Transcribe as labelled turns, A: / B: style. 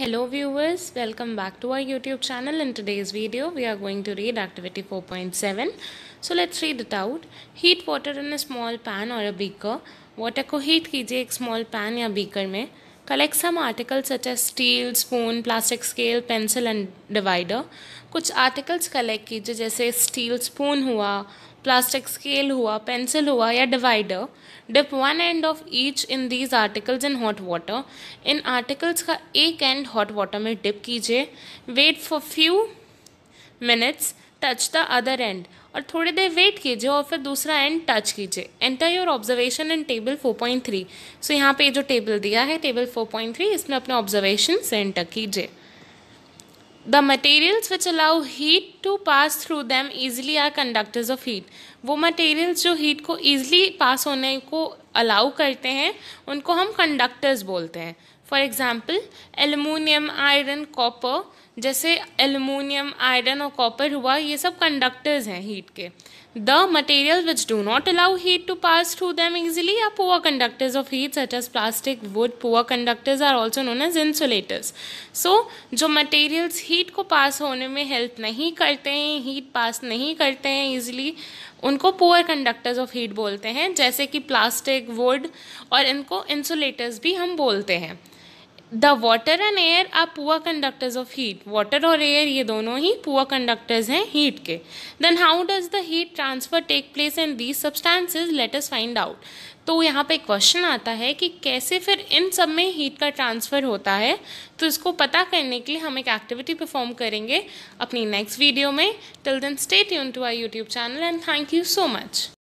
A: Hello viewers, welcome back to our YouTube channel. In today's video, we are going to read activity 4.7. So let's read it out. Heat water in a small pan or a beaker. Water ko heat kijiye ek small pan ya beaker mein Collect some articles such as steel, spoon, plastic scale, pencil and divider. कुछ articles collect कीजिए जैसे steel spoon हुआ plastic scale हुआ pencil हुआ या divider dip one end of each in these articles in hot water इन articles का एक एंड हॉट वाटर में डिप कीजिए wait for few minutes touch the other end और थोड़ी देर वेट कीजिए और फिर दूसरा एंड टच कीजिए enter your observation in table 4.3 so यहाँ पे जो टेबल दिया है टेबल 4.3 इसमें अपने ऑब्जर्वेशन एंटर कीजिए the materials which allow heat to pass through them easily are conductors of heat वो मटेरियल्स जो हीट को ईजिली पास होने को अलाउ करते हैं उनको हम कंडक्टर्स बोलते हैं for example aluminium iron copper जैसे एलुमिनियम आयरन और कॉपर हुआ ये सब कंडक्टर्स हैं हीट के the material which do not allow heat to pass through them easily are poor conductors of heat such as plastic wood poor conductors are also known as insulators so जो materials heat को पास होने में help नहीं करते हैं heat पास नहीं करते हैं ईजिली उनको पुअर कंडक्टर्स ऑफ हीट बोलते हैं जैसे कि प्लास्टिक वुड और इनको इंसुलेटर्स भी हम बोलते हैं the water and air are poor conductors of heat water और एयर ये दोनों ही पुअर कंडक्टर्स हैं हीट के then how does the heat transfer take place in these substances let us find out तो यहाँ पे क्वेश्चन आता है कि कैसे फिर इन सब में हीट का ट्रांसफ़र होता है तो इसको पता करने के लिए हम एक एक्टिविटी परफॉर्म करेंगे अपनी नेक्स्ट वीडियो में टिल देन स्टेट यून to our YouTube channel and thank you so much